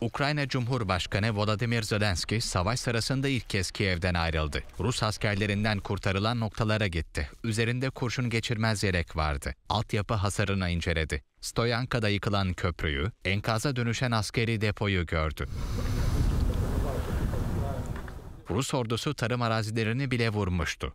Ukrayna Cumhurbaşkanı Volodymyr Zelenski savaş sırasında ilk kez Kiev'den ayrıldı. Rus askerlerinden kurtarılan noktalara gitti. Üzerinde kurşun geçirmez yelek vardı. Altyapı hasarına inceledi. Stoyanka'da yıkılan köprüyü, enkaza dönüşen askeri depoyu gördü. Rus ordusu tarım arazilerini bile vurmuştu.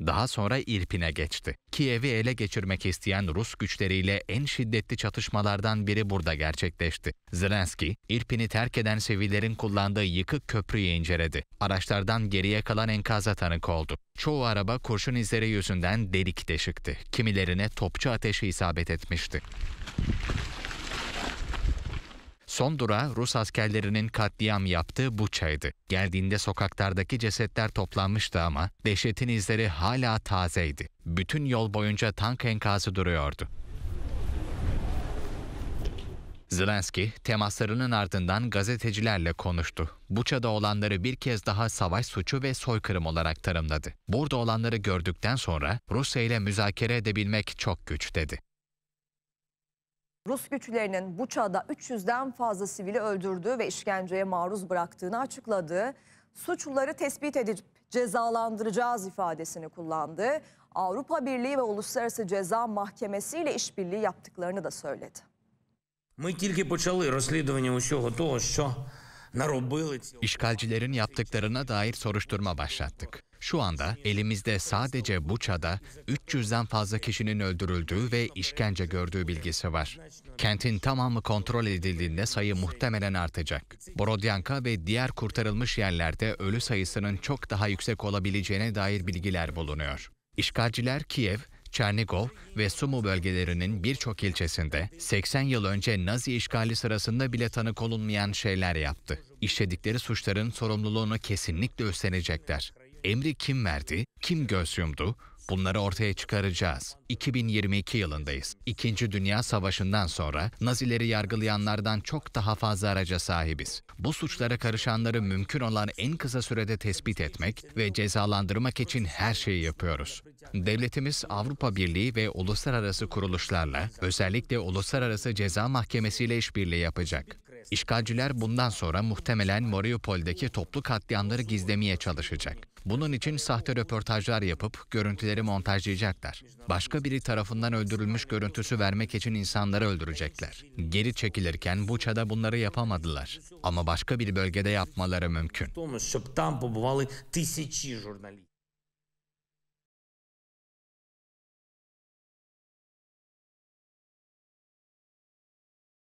Daha sonra İrpin'e geçti. Kiev'i ele geçirmek isteyen Rus güçleriyle en şiddetli çatışmalardan biri burada gerçekleşti. Zelenski, İrpin'i terk eden sevilerin kullandığı yıkık köprüyü inceledi. Araçlardan geriye kalan enkaza tanık oldu. Çoğu araba kurşun izleri yüzünden delik deşikti. Kimilerine topçu ateşi isabet etmişti. Son durağı Rus askerlerinin katliam yaptığı Buça'ydı. Geldiğinde sokaklardaki cesetler toplanmıştı ama dehşetin izleri hala tazeydi. Bütün yol boyunca tank enkazı duruyordu. Zelenski temaslarının ardından gazetecilerle konuştu. Buça'da olanları bir kez daha savaş suçu ve soykırım olarak tanımladı. Burada olanları gördükten sonra Rusya ile müzakere edebilmek çok güç dedi. Rus güçlerinin Buça'da 300'den fazla sivili öldürdüğü ve işkenceye maruz bıraktığını açıkladı. Suçluları tespit edip cezalandıracağız ifadesini kullandı. Avrupa Birliği ve Uluslararası Ceza Mahkemesi ile işbirliği yaptıklarını da söyledi. Ми тільки почали розслідування усього того, що наробили İşgalcilerin yaptıklarına dair soruşturma başlattık. Şu anda elimizde sadece Buça'da 300'den fazla kişinin öldürüldüğü ve işkence gördüğü bilgisi var. Kentin tamamı kontrol edildiğinde sayı muhtemelen artacak. Borodyanka ve diğer kurtarılmış yerlerde ölü sayısının çok daha yüksek olabileceğine dair bilgiler bulunuyor. İşgalciler Kiev, Çernigov ve Sumu bölgelerinin birçok ilçesinde 80 yıl önce Nazi işgali sırasında bile tanık olunmayan şeyler yaptı. İşledikleri suçların sorumluluğunu kesinlikle üstlenecekler. Emri kim verdi, kim göz yumdu, Bunları ortaya çıkaracağız. 2022 yılındayız. İkinci Dünya Savaşı'ndan sonra Nazileri yargılayanlardan çok daha fazla araca sahibiz. Bu suçlara karışanları mümkün olan en kısa sürede tespit etmek ve cezalandırmak için her şeyi yapıyoruz. Devletimiz Avrupa Birliği ve uluslararası kuruluşlarla, özellikle Uluslararası Ceza Mahkemesi ile işbirliği yapacak. İşgalciler bundan sonra muhtemelen Mariupol'deki toplu katliamları gizlemeye çalışacak. Bunun için sahte röportajlar yapıp görüntüleri montajlayacaklar. Başka biri tarafından öldürülmüş görüntüsü vermek için insanları öldürecekler. Geri çekilirken Buça'da bunları yapamadılar. Ama başka bir bölgede yapmaları mümkün.